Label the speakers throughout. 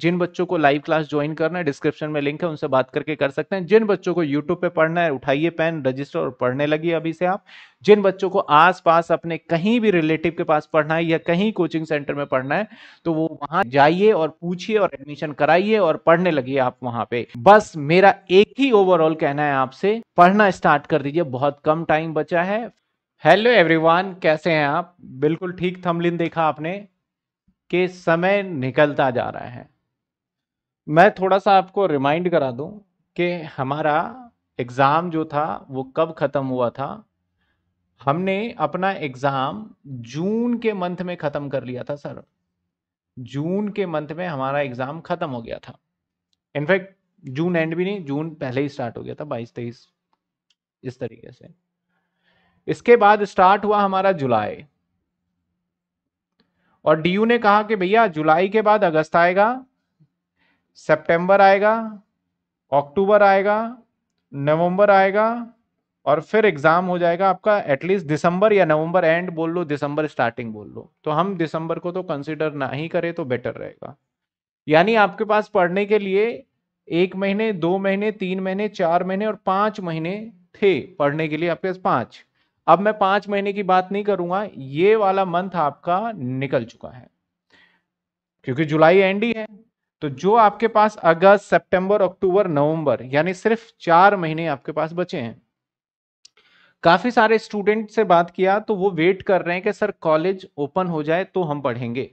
Speaker 1: जिन बच्चों को live class join करना है डिस्क्रिप्शन में लिंक है उनसे बात करके कर सकते हैं जिन बच्चों को यूट्यूब पे पढ़ना है उठाइए पेन रजिस्टर और पढ़ने लगी अभी से आप जिन बच्चों को आसपास अपने कहीं भी रिलेटिव के पास पढ़ना है या कहीं कोचिंग सेंटर में पढ़ना है तो वो वहां जाइए और पूछिए और एडमिशन कराइए और पढ़ने लगी आप वहां पे बस मेरा एक ही ओवरऑल कहना है आपसे पढ़ना स्टार्ट कर दीजिए बहुत कम टाइम बचा है हेलो एवरीवन कैसे हैं आप बिल्कुल ठीक थमलिन देखा आपने के समय निकलता जा रहा है मैं थोड़ा सा आपको रिमाइंड करा दूं कि हमारा एग्ज़ाम जो था वो कब ख़त्म हुआ था हमने अपना एग्ज़ाम जून के मंथ में ख़त्म कर लिया था सर जून के मंथ में हमारा एग्ज़ाम ख़त्म हो गया था इनफैक्ट जून एंड भी नहीं जून पहले ही स्टार्ट हो गया था बाईस तेईस इस तरीके से इसके बाद स्टार्ट हुआ हमारा जुलाई और डीयू ने कहा कि भैया जुलाई के बाद अगस्त आएगा सितंबर आएगा अक्टूबर आएगा नवंबर आएगा और फिर एग्जाम हो जाएगा आपका एटलीस्ट दिसंबर या नवंबर एंड बोल लो दिसंबर स्टार्टिंग बोल लो तो हम दिसंबर को तो कंसिडर ना ही करें तो बेटर रहेगा यानी आपके पास पढ़ने के लिए एक महीने दो महीने तीन महीने चार महीने और पांच महीने थे पढ़ने के लिए आपके पास पांच अब मैं पांच महीने की बात नहीं करूंगा ये वाला मंथ आपका निकल चुका है क्योंकि जुलाई एंड ही है तो जो आपके पास अगस्त सितंबर अक्टूबर नवंबर यानी सिर्फ चार महीने आपके पास बचे हैं काफी सारे स्टूडेंट से बात किया तो वो वेट कर रहे हैं कि सर कॉलेज ओपन हो जाए तो हम पढ़ेंगे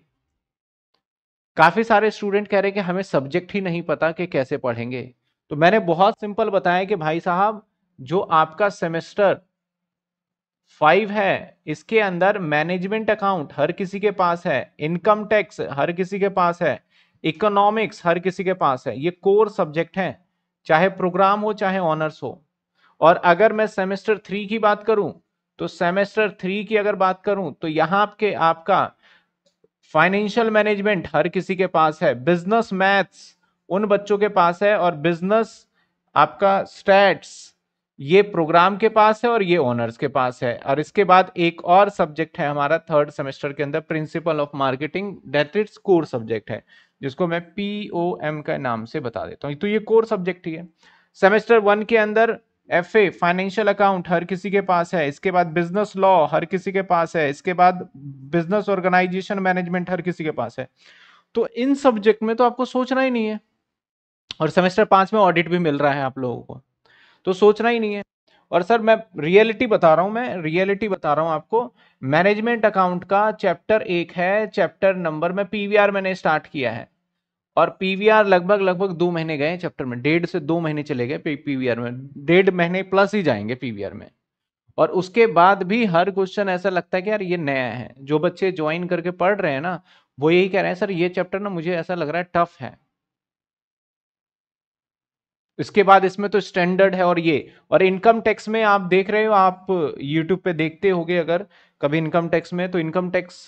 Speaker 1: काफी सारे स्टूडेंट कह रहे हैं कि हमें सब्जेक्ट ही नहीं पता कि कैसे पढ़ेंगे तो मैंने बहुत सिंपल बताया कि भाई साहब जो आपका सेमेस्टर फाइव है इसके अंदर मैनेजमेंट अकाउंट हर किसी के पास है इनकम टैक्स हर किसी के पास है इकोनॉमिक्स हर किसी के पास है ये कोर सब्जेक्ट है चाहे प्रोग्राम हो चाहे ऑनर्स हो और अगर मैं सेमेस्टर थ्री की बात करूं तो सेमेस्टर थ्री की अगर बात करूं तो यहां के आपका फाइनेंशियल मैनेजमेंट हर किसी के पास है बिजनेस मैथ्स उन बच्चों के पास है और बिजनेस आपका स्टैट्स ये प्रोग्राम के पास है और ये ऑनर्स के पास है और इसके बाद एक और सब्जेक्ट है हमारा थर्ड सेमेस्टर के अंदर principle of marketing that it's core subject है जिसको मैं पी ओ एम का नाम से बता देता हूँ तो ये कोर सब्जेक्ट ही है सेमेस्टर वन के अंदर एफ ए फाइनेंशियल अकाउंट हर किसी के पास है इसके बाद बिजनेस लॉ हर किसी के पास है इसके बाद बिजनेस ऑर्गेनाइजेशन मैनेजमेंट हर किसी के पास है तो इन सब्जेक्ट में तो आपको सोचना ही नहीं है और सेमेस्टर पांच में ऑडिट भी मिल रहा है आप लोगों को तो सोचना ही नहीं है और सर मैं रियलिटी बता रहा हूँ मैं रियलिटी बता रहा हूँ आपको मैनेजमेंट अकाउंट का चैप्टर एक है चैप्टर नंबर में पीवीआर मैंने स्टार्ट किया है और पीवीआर लगभग लगभग दो महीने गए चैप्टर में डेढ़ से दो महीने चले गए पीवीआर में डेढ़ महीने प्लस ही जाएंगे पीवीआर में और उसके बाद भी हर क्वेश्चन ऐसा लगता है कि यार ये नया है जो बच्चे ज्वाइन करके पढ़ रहे हैं ना वो यही कह रहे हैं सर ये चैप्टर ना मुझे ऐसा लग रहा है टफ है इसके बाद इसमें तो स्टैंडर्ड है और ये और इनकम टैक्स में आप देख रहे हो आप यूट्यूब पे देखते होगे अगर कभी इनकम टैक्स में तो इनकम टैक्स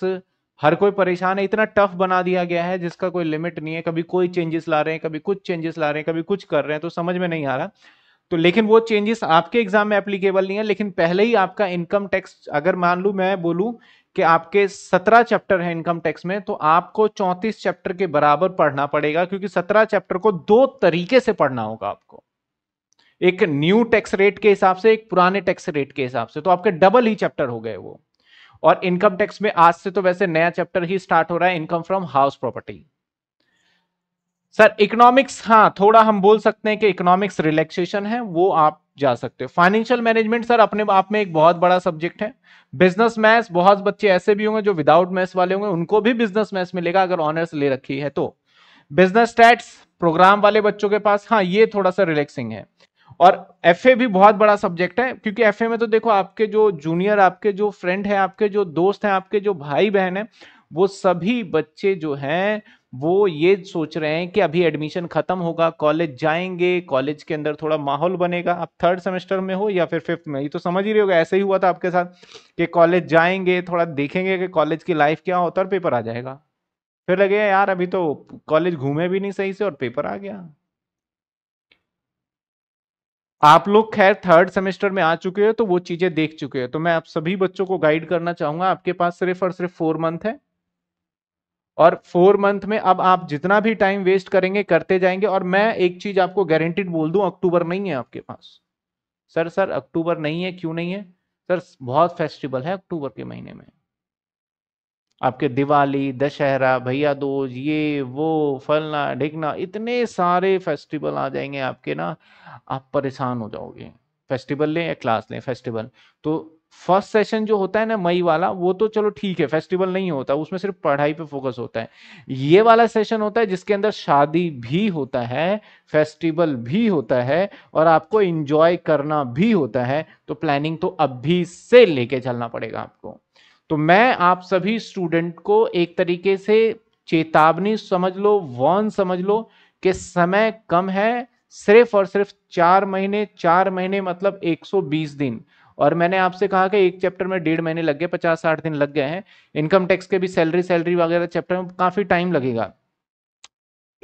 Speaker 1: हर कोई परेशान है इतना टफ बना दिया गया है जिसका कोई लिमिट नहीं है कभी कोई चेंजेस ला रहे हैं कभी कुछ चेंजेस ला रहे हैं कभी कुछ कर रहे हैं तो समझ में नहीं आ रहा तो लेकिन वो चेंजेस आपके एग्जाम में एप्लीकेबल नहीं है लेकिन पहले ही आपका इनकम टैक्स अगर मान लू मैं बोलूं कि आपके सत्रह चैप्टर है इनकम टैक्स में तो आपको चौंतीस चैप्टर के बराबर पढ़ना पड़ेगा क्योंकि सत्रह चैप्टर को दो तरीके से पढ़ना होगा आपको एक न्यू टैक्स रेट के हिसाब से एक पुराने टैक्स रेट के हिसाब से तो आपके डबल ही चैप्टर हो गए वो और इनकम टैक्स में आज से तो वैसे नया चैप्टर ही स्टार्ट हो रहा है income from house property sir economics हाँ थोड़ा हम बोल सकते हैं कि इकोनॉमिक्स रिलैक्सेशन है वो आप जा सकते हो फाइनेंशियल मैनेजमेंट सर अपने आप में एक बहुत बड़ा सब्जेक्ट है बिजनेस मैथ्स बहुत बच्चे ऐसे भी होंगे जो विदाउट मैथ्स वाले होंगे उनको भी बिजनेस मैथ्स मिलेगा अगर ऑनर्स ले रखी है तो बिजनेस स्टैट्स प्रोग्राम वाले बच्चों के पास हाँ ये थोड़ा सा रिलैक्सिंग है और एफ भी बहुत बड़ा सब्जेक्ट है क्योंकि एफ में तो देखो आपके जो जूनियर आपके जो फ्रेंड है आपके जो दोस्त हैं आपके जो भाई बहन है वो सभी बच्चे जो हैं वो ये सोच रहे हैं कि अभी एडमिशन खत्म होगा कॉलेज जाएंगे कॉलेज के अंदर थोड़ा माहौल बनेगा आप थर्ड सेमेस्टर में हो या फिर फिफ्थ में ये तो समझ ही रहे होगा ऐसे ही हुआ था आपके साथ कि कॉलेज जाएंगे थोड़ा देखेंगे कि कॉलेज की लाइफ क्या होता तो और पेपर आ जाएगा फिर लगे यार अभी तो कॉलेज घूमे भी नहीं सही से और पेपर आ गया आप लोग खैर थर्ड सेमेस्टर में आ चुके हो तो वो चीजें देख चुके हो तो मैं आप सभी बच्चों को गाइड करना चाहूंगा आपके पास सिर्फ और सिर्फ फोर मंथ है और फोर मंथ में अब आप जितना भी टाइम वेस्ट करेंगे करते जाएंगे और मैं एक चीज आपको गारंटीड बोल दूं अक्टूबर नहीं है आपके पास सर सर अक्टूबर नहीं है क्यों नहीं है सर बहुत फेस्टिवल है अक्टूबर के महीने में आपके दिवाली दशहरा भैया दोज ये वो फलना ढिकना इतने सारे फेस्टिवल आ जाएंगे आपके ना आप परेशान हो जाओगे फेस्टिवल लें या क्लास लें फेस्टिवल तो फर्स्ट सेशन जो होता है ना मई वाला वो तो चलो ठीक है फेस्टिवल नहीं होता उसमें सिर्फ पढ़ाई पे फोकस होता है ये वाला सेशन होता है जिसके अंदर शादी भी होता है फेस्टिवल भी होता है और आपको इंजॉय करना भी होता है तो प्लानिंग तो अभी से लेके चलना पड़ेगा आपको तो मैं आप सभी स्टूडेंट को एक तरीके से चेतावनी समझ लो वॉर्न समझ लो कि समय कम है सिर्फ और सिर्फ चार महीने चार महीने मतलब 120 दिन और मैंने आपसे कहा कि एक चैप्टर में डेढ़ महीने लग गए पचास साठ दिन लग गए हैं इनकम टैक्स के भी सैलरी सैलरी वगैरह चैप्टर में काफी टाइम लगेगा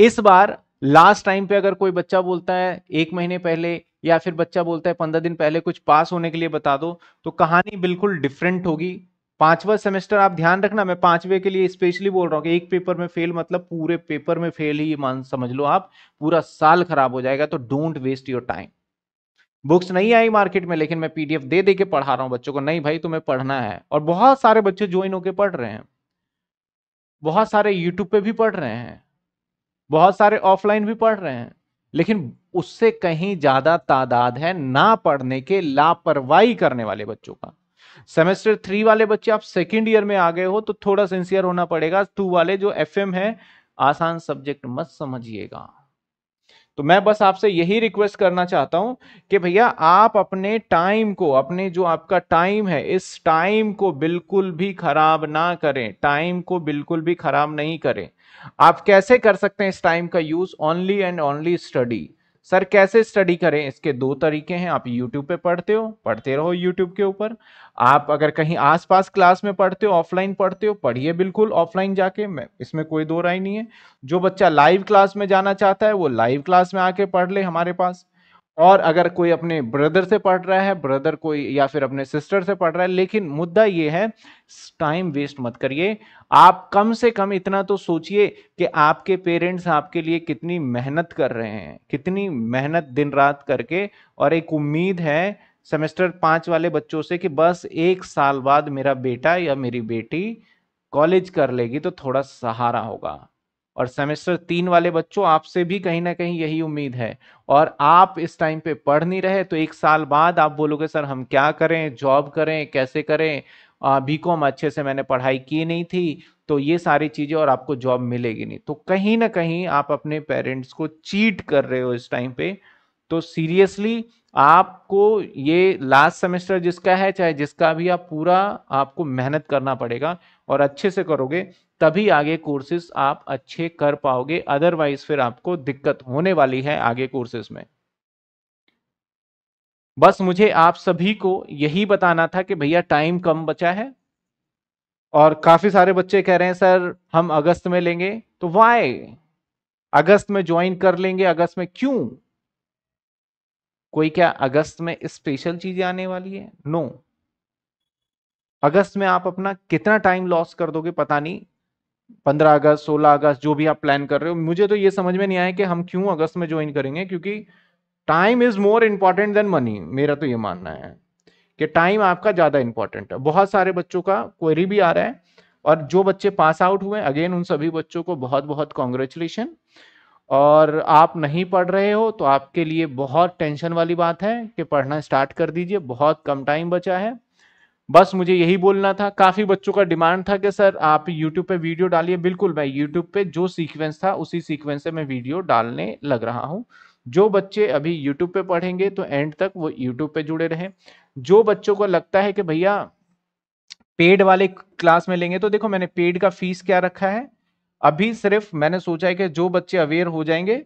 Speaker 1: इस बार लास्ट टाइम पे अगर कोई बच्चा बोलता है एक महीने पहले या फिर बच्चा बोलता है पंद्रह दिन पहले कुछ पास होने के लिए बता दो तो कहानी बिल्कुल डिफरेंट होगी पांचवा सेमेस्टर आप ध्यान रखना मैं पांचवे के लिए स्पेशली बोल रहा हूँ कि एक पेपर में फेल मतलब पूरे पेपर में फेल ही मान समझ लो आप पूरा साल खराब हो जाएगा तो don't waste your time books नहीं आई मार्केट में लेकिन मैं पीडीएफ दे दे के पढ़ा रहा हूँ बच्चों को नहीं भाई तुम्हें पढ़ना है और बहुत सारे बच्चे ज्वाइन होकर पढ़ रहे हैं बहुत सारे यूट्यूब पे भी पढ़ रहे हैं बहुत सारे ऑफलाइन भी पढ़ रहे हैं लेकिन उससे कहीं ज्यादा तादाद है ना पढ़ने के लापरवाही करने वाले बच्चों का सेमेस्टर थ्री वाले बच्चे आप सेकेंड ईयर में आ गए हो तो थोड़ा सिंसियर होना पड़ेगा टू वाले जो एफ है आसान सब्जेक्ट मत समझिएगा तो मैं बस आपसे यही रिक्वेस्ट करना चाहता हूं कि भैया आप अपने टाइम को अपने जो आपका टाइम है इस टाइम को बिल्कुल भी खराब ना करें टाइम को बिल्कुल भी खराब नहीं करें आप कैसे कर सकते हैं इस टाइम का use only and only study sir कैसे स्टडी करें इसके दो तरीके हैं आप यूट्यूब पे पढ़ते हो पढ़ते रहो यूट्यूब के ऊपर आप अगर कहीं आसपास क्लास में पढ़ते हो ऑफलाइन पढ़ते हो पढ़िए बिल्कुल ऑफलाइन जाके मैं इसमें कोई दो राय नहीं है जो बच्चा लाइव क्लास में जाना चाहता है वो लाइव क्लास में आके पढ़ ले हमारे पास और अगर कोई अपने ब्रदर से पढ़ रहा है ब्रदर कोई या फिर अपने सिस्टर से पढ़ रहा है लेकिन मुद्दा ये है टाइम वेस्ट मत करिए आप कम से कम इतना तो सोचिए कि आपके पेरेंट्स आपके लिए कितनी मेहनत कर रहे हैं कितनी मेहनत दिन रात करके और एक उम्मीद है सेमेस्टर पाँच वाले बच्चों से कि बस एक साल बाद मेरा बेटा या मेरी बेटी कॉलेज कर लेगी तो थोड़ा सहारा होगा और सेमेस्टर तीन वाले बच्चों आपसे भी कहीं ना कहीं यही उम्मीद है और आप इस टाइम पे पढ़ नहीं रहे तो एक साल बाद आप बोलोगे सर हम क्या करें जॉब करें कैसे करें बी कॉम अच्छे से मैंने पढ़ाई की नहीं थी तो ये सारी चीज़ें और आपको जॉब मिलेगी नहीं तो कहीं ना कहीं आप अपने पेरेंट्स को चीट कर रहे हो इस टाइम पे तो सीरियसली आपको ये लास्ट सेमेस्टर जिसका है चाहे जिसका भी आप पूरा आपको मेहनत करना पड़ेगा और अच्छे से करोगे तभी आगे कोर्सेज आप अच्छे कर पाओगे अदरवाइज फिर आपको दिक्कत होने वाली है आगे कोर्सेज में बस मुझे आप सभी को यही बताना था कि भैया टाइम कम बचा है और काफी सारे बच्चे कह रहे हैं सर हम अगस्त में लेंगे तो वाई अगस्त में ज्वाइन कर लेंगे अगस्त में क्यों कोई क्या अगस्त में स्पेशल चीजें आने वाली है नो no. अगस्त में आप अपना कितना टाइम लॉस कर दोगे पता नहीं पंद्रह अगस्त सोलह अगस्त जो भी आप प्लान कर रहे हो मुझे तो ये समझ में नहीं आया कि हम क्यों अगस्त में ज्वाइन करेंगे क्योंकि time is more important than money मेरा तो ये मानना है कि टाइम आपका ज्यादा इंपॉर्टेंट है बहुत सारे बच्चों का क्वेरी भी आ रहा है और जो बच्चे पास आउट हुए अगेन उन सभी बच्चों को बहुत बहुत कॉन्ग्रेचुलेशन और आप नहीं पढ़ रहे हो तो आपके लिए बहुत टेंशन वाली बात है कि पढ़ना स्टार्ट कर दीजिए बहुत कम टाइम बचा है बस मुझे यही बोलना था काफ़ी बच्चों का डिमांड था कि सर आप यूट्यूब पे वीडियो डालिए बिल्कुल मैं यूट्यूब पे जो सीक्वेंस था उसी सीक्वेंस से मैं वीडियो डालने लग रहा हूँ जो बच्चे अभी यूट्यूब पे पढ़ेंगे तो एंड तक वो यूट्यूब पे जुड़े रहें जो बच्चों को लगता है कि भैया पेड वाले क्लास में लेंगे तो देखो मैंने पेड का फीस क्या रखा है अभी सिर्फ मैंने सोचा है कि जो बच्चे अवेयर हो जाएंगे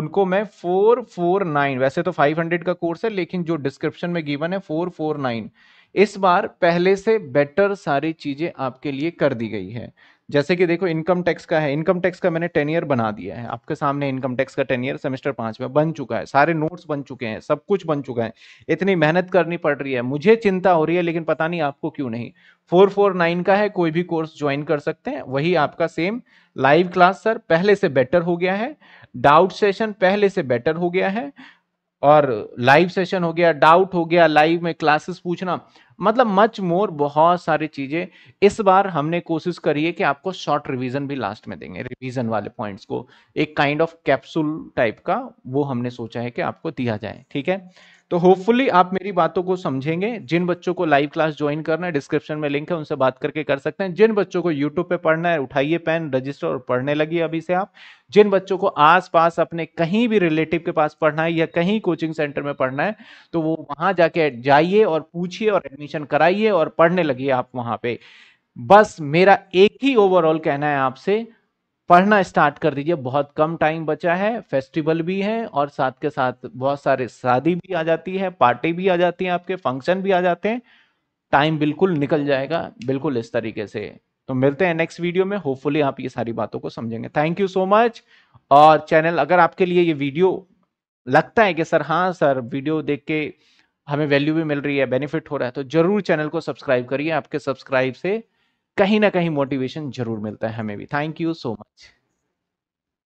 Speaker 1: उनको मैं फोर फोर नाइन वैसे तो फाइव हंड्रेड का कोर्स है लेकिन जो डिस्क्रिप्शन में गिवन है फोर फोर नाइन इस बार पहले से बेटर सारी चीजें आपके लिए कर दी गई है जैसे कि देखो इनकम टैक्स का है इनकम टैक्स का मैंने टेन ईयर बना दिया है आपके सामने इनकम टैक्स का टेन ईयर सेमेस्टर पांच में बन चुका है सारे नोट्स बन चुके हैं सब कुछ बन चुका है इतनी मेहनत करनी पड़ रही है मुझे चिंता हो रही है लेकिन पता नहीं आपको क्यों नहीं फोर फोर नाइन का है कोई भी कोर्स ज्वाइन कर सकते हैं वही आपका सेम लाइव क्लास सर पहले से बेटर हो गया है डाउट सेशन पहले से बेटर हो गया है और लाइव सेशन हो गया डाउट हो गया लाइव में क्लासेस पूछना मतलब मच मोर बहुत सारी चीजें इस बार हमने कोशिश करी है कि आपको शॉर्ट रिवीजन भी लास्ट में देंगे रिवीजन वाले पॉइंट्स को एक काइंड ऑफ कैप्सूल टाइप का वो हमने सोचा है कि आपको दिया जाए ठीक है तो होपफुली आप मेरी बातों को समझेंगे जिन बच्चों को लाइव क्लास ज्वाइन करना है डिस्क्रिप्शन में लिंक है उनसे बात करके कर सकते हैं जिन बच्चों को यूट्यूब पे पढ़ना है उठाइए पेन रजिस्टर और पढ़ने लगी अभी से आप जिन बच्चों को आसपास अपने कहीं भी रिलेटिव के पास पढ़ना है या कहीं कोचिंग सेंटर में पढ़ना है तो वो वहां जाके जाइए और पूछिए और एडमिशन कराइए और पढ़ने लगी आप वहां पे बस मेरा एक ही ओवरऑल कहना है आपसे पढ़ना स्टार्ट कर दीजिए बहुत कम टाइम बचा है फेस्टिवल भी है और साथ के साथ बहुत सारे शादी भी आ जाती है पार्टी भी आ जाती है आपके फंक्शन भी आ जाते हैं टाइम बिल्कुल निकल जाएगा बिल्कुल इस तरीके से तो मिलते हैं नेक्स्ट वीडियो में होपफुली आप ये सारी बातों को समझेंगे थैंक यू सो मच और चैनल अगर आपके लिए ये वीडियो लगता है कि सर हाँ सर वीडियो देख के हमें वैल्यू भी मिल रही है बेनिफिट हो रहा है तो जरूर चैनल को सब्सक्राइब करिए आपके सब्सक्राइब से कहीं ना कहीं मोटिवेशन जरूर मिलता है हमें भी थैंक यू सो मच